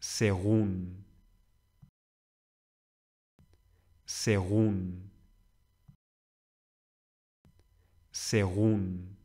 según, según, según.